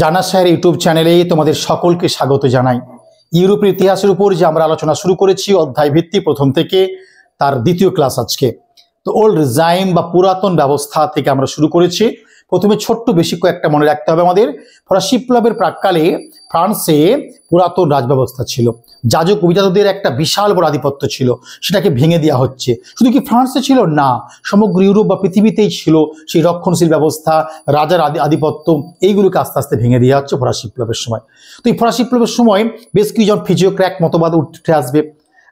জানা sir YouTube চ্যানেলে তোমাদের সকলকে স্বাগত জানাই ইউরোপের ইতিহাসের উপর যে আমরা আলোচনা শুরু করেছি অধ্যায় ভিত্তি প্রথম থেকে তার দ্বিতীয় ক্লাস আজকে তো ওল্ড রিজাইম বা পুরাতন ব্যবস্থা থেকে আমরা শুরু করেছি প্রথমে ছোট্ট বেশি কয়েকটা মনে রাখতে হবে আমাদের ফরাসি বিপ্লবের প্রাককালে ফ্রান্সে পুরাতন রাজব্যবস্থা ছিল যাজক অভিজাতদের একটা বিশাল বড় আধিপত্য ছিল সেটাকে ভেঙে দেওয়া হচ্ছে শুধু কি ফ্রান্সে ছিল না সমগ্র ইউরোপ বা পৃথিবীতেই ছিল সেই রক্ষণশীল ব্যবস্থা রাজার আধিপত্য এইগুলোকে আস্তে আস্তে ভেঙে দেওয়া হচ্ছে ফরাসি বিপ্লবের সময় তো এই ফরাসি বিপ্লবের সময় বেশ কিছুজন ফিজিওক্র্যাক মতবাদ উঠে আসবে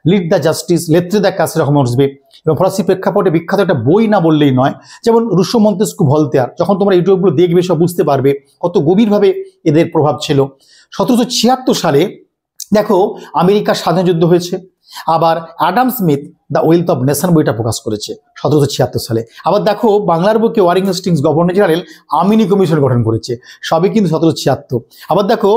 lit de justice lettre de cachet এরকম আসবে এবং ফরাসি প্রেক্ষাপটে বিখ্যাত একটা বই না বললেই নয় যেমন রুশো মন্তেস্কু ভলতেয়ার যখন তোমরা ইউটিউবগুলো দেখবে সব বুঝতে পারবে কত গভীরভাবে এদের প্রভাব ছিল সতেরোশো ছিয়াত্তর সালে দেখো আমেরিকার স্বাধীন যুদ্ধ হয়েছে আবার Adam Smith the Wealth of Nation বইটা প্রকাশ করেছে সতেরোশো ছিয়াত্তর সালে আবার দেখো বাংলার বুকে Warren Hastings governor general Amini Commission গঠন করেছে সবই কিন্তু সতেরোশো ছিয়াত্তর আবার দেখো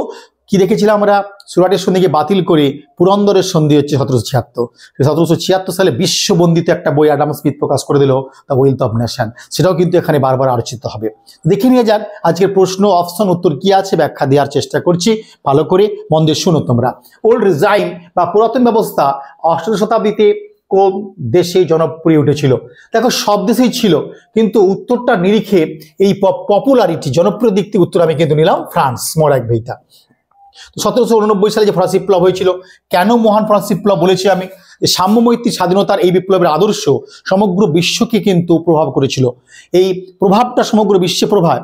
কি দেখেছিলাম আমরা সুরাটের সন্ধিকে বাতিল করে পুরন্দরের সন্ধি হচ্ছে সতেরোশো ছিয়াত্তর সতেরোশো ছিয়াত্তর সালে বিশ্ববন্দিত একটা বই আডাম স্মিথ প্রকাশ করে দিল দ্য উইলথ অফ নেশান সেটাও কিন্তু এখানে বারবার আলোচিত হবে দেখে নিয়ে যান আজকের প্রশ্ন অপশন উত্তর কি আছে ব্যাখ্যা দেওয়ার চেষ্টা করছি ভালো করে মন্দে শুনো তোমরা ওল্ড রিজাইন বা পুরাতন ব্যবস্থা অষ্টম শতাব্দীতে কোন দেশে জনপ্রিয় উঠেছিল দেখো সব দেশেই ছিল কিন্তু উত্তরটা নিরিখে এই পপুলারিটি জনপ্রিয় দিক থেকে উত্তর আমি কিন্তু নিলাম ফ্রান্স মনে রাখবে সতেরোশো উননব্বই সালে যে ফরাসি বিপ্লব হয়েছিল কেন মহান ফরাসি বিপ্লব বলেছি আমি যে সাম্যমৈত্রী স্বাধীনতার এই বিপ্লবের আদর্শ সমগ্র বিশ্বকে কিন্তু প্রভাব করেছিল এই প্রভাবটা সমগ্র বিশ্বে প্রভাব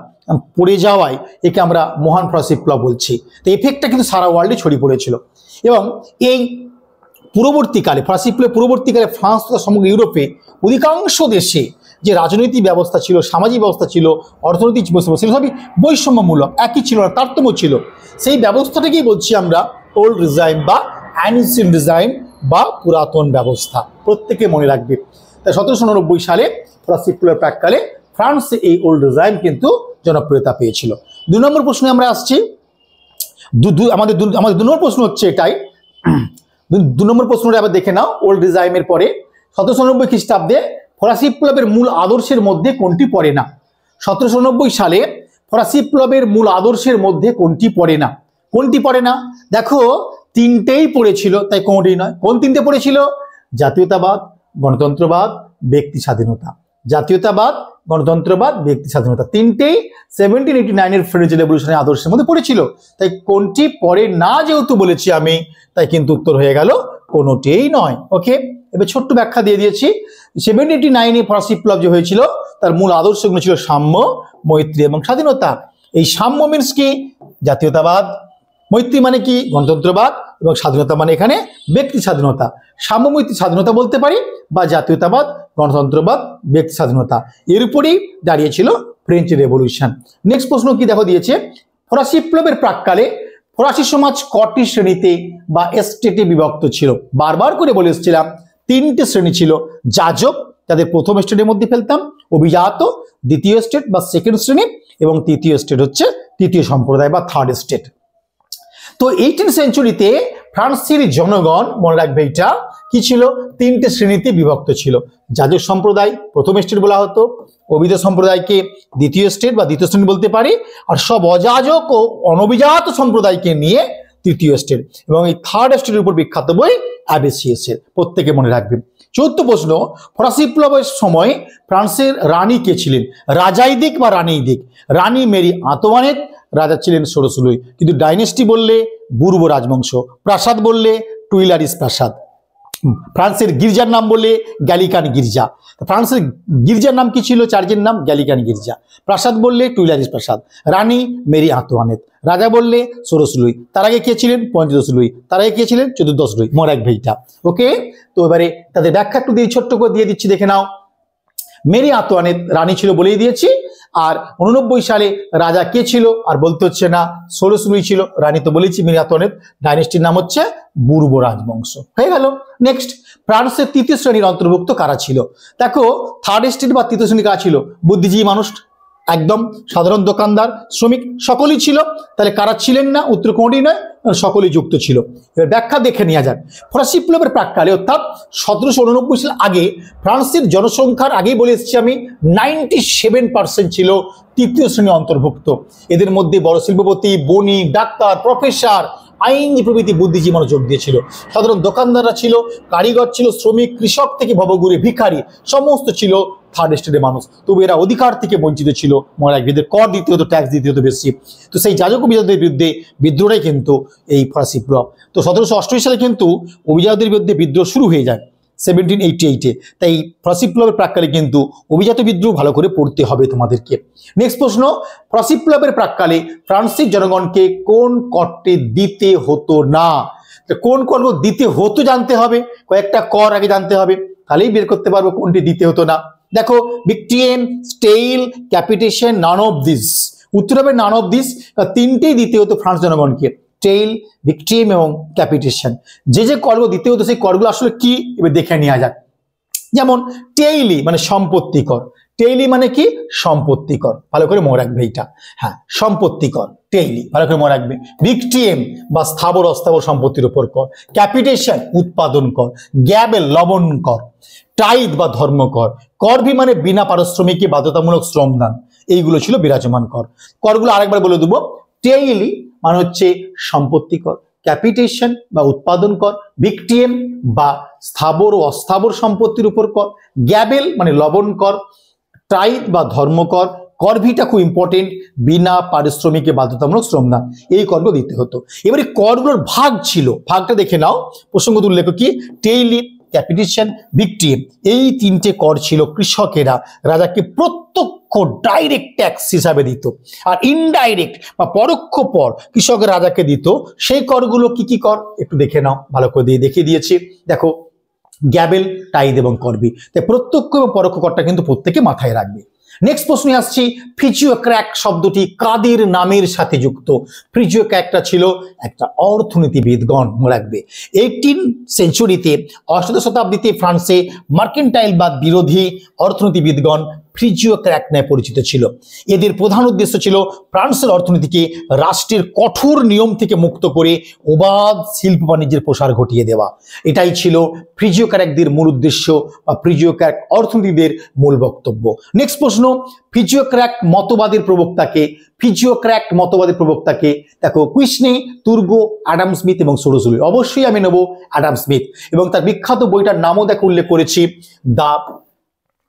পড়ে যাওয়ায় একে আমরা মহান ফরাসি বিপ্লব বলছি তো এফেক্টটা কিন্তু সারা ওয়ার্ল্ডে ছড়িয়ে পড়েছিল এবং এই পূর্ববর্তীকালে ফরাসি বিপ্লবের পূর্ববর্তীকালে ফ্রান্স তথা সমগ্র ইউরোপে অধিকাংশ দেশে যে রাজনৈতিক ব্যবস্থা ছিল সামাজিক ব্যবস্থা ছিল অর্থনৈতিক ব্যবস্থা ছিল সবই বৈষম্যমূলক একই ছিল না তারতম্য ছিল সেই ব্যবস্থাটাকেই বলছি আমরা ওল্ড রিজাইম বা অ্যানিসিয়েন্ট রিজাইম বা পুরাতন ব্যবস্থা প্রত্যেকে মনে রাখবে তাই সতেরোশো নব্বই সালে ফরাসি সিকুলার প্রাককালে ফ্রান্সে এই ওল্ড রিজাইম কিন্তু জনপ্রিয়তা পেয়েছিল দু নম্বর প্রশ্নে আমরা আসছি আমাদের আমাদের দু নম্বর প্রশ্ন হচ্ছে এটাই দু নম্বর প্রশ্নটা আবার দেখে নাও ওল্ড রিজাইমের পরে সতেরোশো নব্বই খ্রিস্টাব্দে ফরাসি বিপ্লবের মূল আদর্শের মধ্যে কোনটি পড়ে না সতেরোশো সালে ফরাসি বিপ্লবের মূল আদর্শের মধ্যে কোনটি পড়ে না কোনটি পড়ে না দেখো তিনটেই পড়েছিল তাই কোনটি নয় কোন তিনটে পড়েছিল জাতীয়তাবাদ গণতন্ত্রবাদ ব্যক্তি স্বাধীনতা জাতীয়তাবাদ গণতন্ত্রবাদ ব্যক্তি স্বাধীনতা তিনটেই সেভেন্টিন এইটি নাইনের ফ্রেঞ্চ রেভলিউশনের আদর্শের মধ্যে পড়েছিল তাই কোনটি পড়ে না যেহেতু বলেছি আমি তাই কিন্তু উত্তর হয়ে গেল কোনোটিই নয় ওকে এবার ছোট্ট ব্যাখ্যা দিয়ে দিয়েছি সেভেন্টি নাইনে ফরাসি বিপ্লব যে হয়েছিল তার মূল আদর্শগুলো ছিল সাম্য মৈত্রী এবং স্বাধীনতা এই সাম্য মিন্স কি জাতীয়তাবাদ মৈত্রী মানে কি গণতন্ত্রবাদ এবং স্বাধীনতা মানে এখানে ব্যক্তি স্বাধীনতা সাম্য মৈত্রী স্বাধীনতা বলতে পারি বা জাতীয়তাবাদ গণতন্ত্রবাদ ব্যক্তি স্বাধীনতা এর উপরেই দাঁড়িয়েছিল ফ্রেঞ্চ রেভলিউশন নেক্সট প্রশ্ন কি দেখো দিয়েছে ফরাসি বিপ্লবের প্রাককালে ফরাসি সমাজ কটি শ্রেণীতে বা এস্টেটে বিভক্ত ছিল বারবার করে বলে এসেছিলাম তিনটে শ্রেণী ছিল যাজক তাদের প্রথম স্টেটের মধ্যে ফেলতাম অভিজাত দ্বিতীয় স্টেট বা সেকেন্ড শ্রেণী এবং তৃতীয় স্টেট হচ্ছে তৃতীয় সম্প্রদায় বা থার্ড স্টেট তো এইটিন সেঞ্চুরিতে ফ্রান্সের জনগণ মনে রাখবে এইটা কি ছিল তিনটে শ্রেণীতে বিভক্ত ছিল যাদের সম্প্রদায় প্রথম স্টেট বলা হতো অভিধ সম্প্রদায়কে দ্বিতীয় স্টেট বা দ্বিতীয় শ্রেণী বলতে পারি আর সব অযাজক ও অনভিজাত সম্প্রদায়কে নিয়ে তৃতীয় স্টেট এবং এই থার্ড স্টেটের উপর বিখ্যাত বই অ্যাবেসিএসের প্রত্যেকে মনে রাখবে চৌদ্দ প্রশ্ন ফরাসি বিপ্লবের সময় ফ্রান্সের রানী কে ছিলেন রাজাই দিক বা রানী দিক রানী মেরি আতোয়ানের রাজা ছিলেন ষোড়শুলই কিন্তু ডাইনেস্টি বললে বুর্ব রাজবংশ প্রাসাদ বললে টুইলারিস প্রাসাদ ফ্রান্সের গির্জার নাম বলে গ্যালিকান গির্জা ফ্রান্সের গির্জার নাম কি ছিল চার্জের নাম গ্যালিকান গির্জা প্রাসাদ বললে টুইলারিস প্রাসাদ রানী মেরি আতোয়ানেত রাজা বললে ষোড়শ লুই তার আগে কে ছিলেন পঞ্চদশ লুই তার আগে কে ছিলেন চতুর্দশ লুই মোরাক ভেইটা ওকে তো এবারে তাদের ব্যাখ্যা একটু দিয়ে ছোট্ট করে দিয়ে দিচ্ছি দেখে নাও মেরি আতোয়ানেত রানী ছিল বলেই দিয়েছি আর উননব্বই সালে রাজা কে ছিল আর বলতে হচ্ছে না ষোলশমী ছিল রানী তো বলেছি মিরাতনের ডাইনেস্টির নাম হচ্ছে বুর্ব রাজবংশ হয়ে গেল নেক্সট ফ্রান্সের তৃতীয় শ্রেণীর অন্তর্ভুক্ত কারা ছিল দেখো থার্ড স্টেট বা তৃতীয় শ্রেণী কারা ছিল বুদ্ধিজীবী মানুষ একদম সাধারণ দোকানদার শ্রমিক সকলেই ছিল তাহলে কারা ছিলেন না উত্তর কোনোটি নয় সকলেই যুক্ত ছিল এবার ব্যাখ্যা দেখে নেওয়া যাক ফরাসি বিপ্লবের প্রাককালে অর্থাৎ সতেরোশো উননব্বই সাল আগে ফ্রান্সের জনসংখ্যার আগেই বলে এসেছি আমি নাইনটি সেভেন পার্সেন্ট ছিল তৃতীয় শ্রেণী অন্তর্ভুক্ত এদের মধ্যে বড় শিল্পপতি বণিক ডাক্তার প্রফেসর আইনজী প্রভৃতি বুদ্ধিজীবী মানুষ যোগ দিয়েছিল সাধারণ দোকানদাররা ছিল কারিগর ছিল শ্রমিক কৃষক থেকে ভবগুরি ভিখারি সমস্ত ছিল থার্ড স্টেটের মানুষ তবু এরা অধিকার থেকে বঞ্চিত ছিল মনে রাখবে কর দিতে হতো ট্যাক্স দিতে হতো বেশি তো সেই যাজক অভিজাতদের বিরুদ্ধে বিদ্রোহটাই কিন্তু এই ফরাসি বিপ্লব তো সতেরোশো অষ্টআশি সালে কিন্তু অভিজাতদের বিরুদ্ধে বিদ্রোহ শুরু হয়ে যায় সেভেন্টিন এইটি এইটে তাই ফরাসি বিপ্লবের প্রাককালে কিন্তু অভিজাত বিদ্রোহ ভালো করে পড়তে হবে তোমাদেরকে নেক্সট প্রশ্ন ফরাসি বিপ্লবের প্রাককালে ফ্রান্সের জনগণকে কোন করটি দিতে হতো না কোন কর্ম দিতে হতো জানতে হবে কয়েকটা কর আগে জানতে হবে তাহলেই বের করতে পারবো কোনটি দিতে হতো না দেখো ভিক্টিয়েন স্টেইল ক্যাপিটেশন নান অফ দিস উত্তর হবে নান অফ দিস তিনটেই দিতে হতো ফ্রান্স জনগণকে টেইল ভিক্টিম এবং ক্যাপিটেশন যে যে করগুলো দিতে হতো সেই করগুলো আসলে কি এবার দেখে নেওয়া যাক যেমন টেইলি মানে সম্পত্তি কর টেইলি মানে কি সম্পত্তি কর ভালো করে মনে রাখবে এইটা হ্যাঁ সম্পত্তি কর টেইলি ভালো করে মনে রাখবে ভিক্টিএম বা স্থাবর অস্থাবর সম্পত্তির উপর কর ক্যাপিটেশন উৎপাদন কর গ্যাবেল লবণ কর টাইদ বা ধর্মকর ভি মানে বিনা পারিশ্রমিকে বাধ্যতামূলক শ্রমদান এইগুলো ছিল বিরাজমান কর করগুলো আরেকবার বলে দেবো টেইলি মানে হচ্ছে সম্পত্তি কর ক্যাপিটেশন বা উৎপাদন কর ভিক্টিএম বা স্থাবর ও অস্থাবর সম্পত্তির উপর কর গ্যাবেল মানে লবণ কর টাইট বা ধর্মকর করভিটা খুব ইম্পর্টেন্ট বিনা পারিশ্রমিকে বাধ্যতামূলক শ্রমদান এই করগুলো দিতে হতো এবারে করগুলোর ভাগ ছিল ভাগটা দেখে নাও প্রসঙ্গত উল্লেখ কি টেইলি ক্যাপিটিশন বিক্রি এই তিনটে কর ছিল কৃষকেরা রাজাকে প্রত্যক্ষ ডাইরেক্ট ট্যাক্স হিসাবে দিত আর ইনডাইরেক্ট বা পরোক্ষ পর কৃষক রাজাকে দিত সেই করগুলো কি কি কর একটু দেখে নাও ভালো করে দিয়ে দেখিয়ে দিয়েছি দেখো গ্যাবেল টাইদ এবং করবি তাই প্রত্যক্ষ এবং পরোক্ষ করটা কিন্তু প্রত্যেকে মাথায় রাখবে নেক্সট প্রশ্নে আসছি ফিজিও ক্র্যাক শব্দটি কাদের নামের সাথে যুক্ত ফিজিও ক্র্যাকটা ছিল একটা অর্থনীতিবিদগণ রাখবে এইটিন সেঞ্চুরিতে অষ্টাদশ শতাব্দীতে ফ্রান্সে মার্কেন্টাইল বা বিরোধী অর্থনীতিবিদগণ ফ্রিজিও ক্র্যাক ন্যায় পরিচিত ছিল এদের প্রধান উদ্দেশ্য ছিল ফ্রান্সের অর্থনীতিকে রাষ্ট্রের কঠোর নিয়ম থেকে মুক্ত করে অবাধ শিল্প বাণিজ্যের প্রসার ঘটিয়ে দেওয়া এটাই ছিল ফ্রিজিও ক্র্যাকদের মূল উদ্দেশ্য বা ফ্রিজিও ক্র্যাক অর্থনীতিদের মূল বক্তব্য নেক্সট প্রশ্ন ফিজিও ক্র্যাক মতবাদের প্রবক্তাকে ফিজিও ক্র্যাক মতবাদের প্রবক্তাকে দেখো কুইশনি তুর্গো অ্যাডাম স্মিথ এবং সরসুলি অবশ্যই আমি নেব অ্যাডাম স্মিথ এবং তার বিখ্যাত বইটার নামও দেখো উল্লেখ করেছি দ্য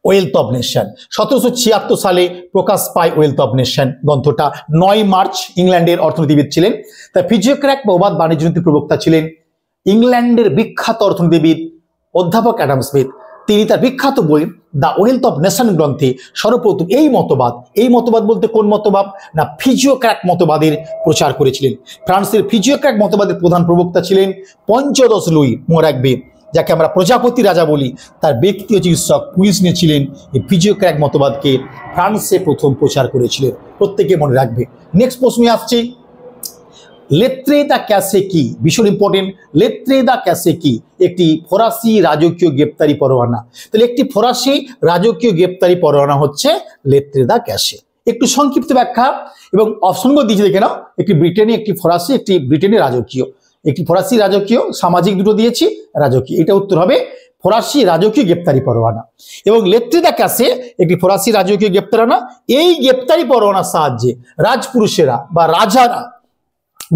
ওয়েলথ অব নেশন সতেরোশো ছিয়াত্তর সালে প্রকাশ পায় ওয়েলথ অব নেশন গ্রন্থটা নয় মার্চ ইংল্যান্ডের অর্থনীতিবিদ ছিলেন তা ফিজিওক্র্যাক বহুবাদ বাণিজ্য নীতির প্রবক্তা ছিলেন ইংল্যান্ডের বিখ্যাত অর্থনীতিবিদ অধ্যাপক অ্যাডাম স্মিথ তিনি তার বিখ্যাত বই দ্য ওয়েলথ অব নেশন গ্রন্থে সর্বপ্রথম এই মতবাদ এই মতবাদ বলতে কোন মতবাদ না ফিজিওক্র্যাক মতবাদের প্রচার করেছিলেন ফ্রান্সের ফিজিওক্র্যাক মতবাদের প্রধান প্রবক্তা ছিলেন পঞ্চদশ লুই মোরাকবে যাকে আমরা প্রজাপতি রাজা বলি তার ব্যক্তিগত চিকিৎসক পুলিশ নিয়েছিলেন এই ফিজিওক্র্যাক মতবাদকে ফ্রান্সে প্রথম প্রচার করেছিলেন প্রত্যেকে মনে রাখবে নেক্সট প্রশ্নে আসছে লেত্রে দা ক্যাসে কি ভীষণ ইম্পর্টেন্ট লেত্রে দা ক্যাসে কি একটি ফরাসি রাজকীয় গ্রেপ্তারি পরোয়ানা তাহলে একটি ফরাসি রাজকীয় গ্রেপ্তারি পরোয়ানা হচ্ছে লেত্রে দা ক্যাসে একটু সংক্ষিপ্ত ব্যাখ্যা এবং অসঙ্গ দিয়েছে দেখে নাও একটি ব্রিটেনে একটি ফরাসি একটি ব্রিটেনের রাজকীয় একটি ফরাসি রাজকীয় সামাজিক দুটো দিয়েছি রাজকীয় এটা উত্তর হবে ফরাসি রাজকীয় গ্রেপ্তারি পরোয়ানা এবং লেত্রিদা কাছে একটি ফরাসি রাজকীয় গ্রেপ্তারানা এই গ্রেপ্তারি পরোয়ানার সাহায্যে রাজপুরুষেরা বা রাজারা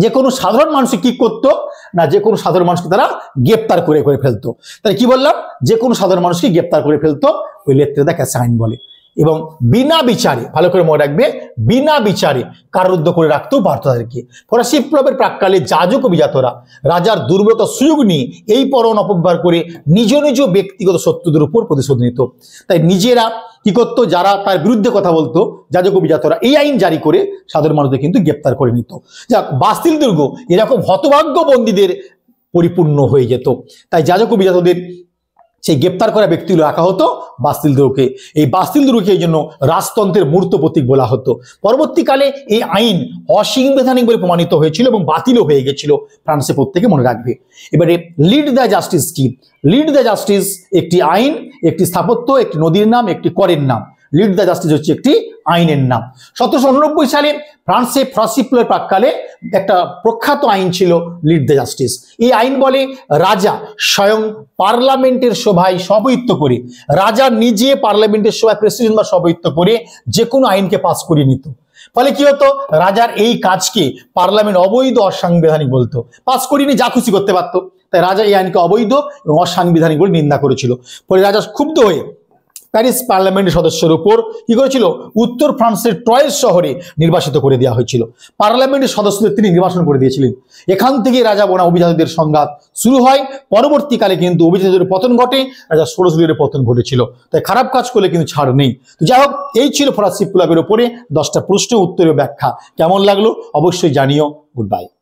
যে কোনো সাধারণ মানুষকে কি করতো না যে কোনো সাধারণ মানুষকে তারা গ্রেপ্তার করে করে ফেলতো তাহলে কি বললাম যে কোনো সাধারণ মানুষকে গ্রেপ্তার করে ফেলতো ওই লেত্রেদা ক্যাসে আইন বলে এবং বিনা বিচারে ভালো করে মনে রাখবে বিনা বিচারে কারুদ্ধ করে রাখতেও পারত তাদেরকে ফরাসি বিপ্লবের প্রাককালে যাজক অভিজাতরা রাজার দুর্বলতা সুযোগ নিয়ে এই পরণ অপব্যবহার করে নিজ নিজ ব্যক্তিগত শত্রুদের উপর প্রতিশোধ নিত তাই নিজেরা কি করতো যারা তার বিরুদ্ধে কথা বলতো যাজক অভিজাতরা এই আইন জারি করে সাধারণ মানুষদের কিন্তু গ্রেপ্তার করে নিত যাক বাস্তিল দুর্গ এরকম হতভাগ্য বন্দীদের পরিপূর্ণ হয়ে যেত তাই যাজক অভিজাতদের সেই গ্রেপ্তার করা ব্যক্তিগুলো রাখা হতো বাস্তিলদুরুকে এই বাস্তিলদুরুকে এই জন্য রাজতন্ত্রের মূর্ত প্রতীক বলা হতো পরবর্তীকালে এই আইন অসংবিধানিক বলে প্রমাণিত হয়েছিল এবং বাতিলও হয়ে গেছিল ফ্রান্সে প্রত্যেকে মনে রাখবে এবারে লিড দ্য জাস্টিস কি লিড দ্য জাস্টিস একটি আইন একটি স্থাপত্য একটি নদীর নাম একটি করের নাম লিড দ্য জাস্টিস হচ্ছে একটি আইনের নাম সতেরোশো উননব্বই সালে ফ্রান্সে ফরাসি পুলের প্রাককালে একটা প্রখ্যাত আইন ছিল লিড দ্য জাস্টিস এই আইন বলে রাজা স্বয়ং পার্লামেন্টের সভায় সবৈত্য করে রাজা নিজে পার্লামেন্টের সভায় প্রেসিডেন্ট বা সবৈত্য করে যে কোনো আইনকে পাস করিয়ে নিত ফলে কি হতো রাজার এই কাজকে পার্লামেন্ট অবৈধ অসাংবিধানিক বলতো পাস করিনি যা খুশি করতে পারতো তাই রাজা এই আইনকে অবৈধ এবং অসাংবিধানিক বলে নিন্দা করেছিল ফলে রাজা ক্ষুব্ধ হয়ে প্যারিস পার্লামেন্টের সদস্যের উপর কি করেছিল উত্তর ফ্রান্সের ট্রয়েস শহরে নির্বাসিত করে দেওয়া হয়েছিল পার্লামেন্টের সদস্যদের তিনি নির্বাচন করে দিয়েছিলেন এখান থেকে রাজা বোনা অভিজাতদের সংঘাত শুরু হয় পরবর্তীকালে কিন্তু অভিজাতদের পতন ঘটে রাজা ষোড়শদের পতন ঘটেছিল তাই খারাপ কাজ করলে কিন্তু ছাড় নেই তো যাই হোক এই ছিল ফরাসি পুলাবের উপরে দশটা প্রশ্ন উত্তরের ব্যাখ্যা কেমন লাগলো অবশ্যই জানিও গুড বাই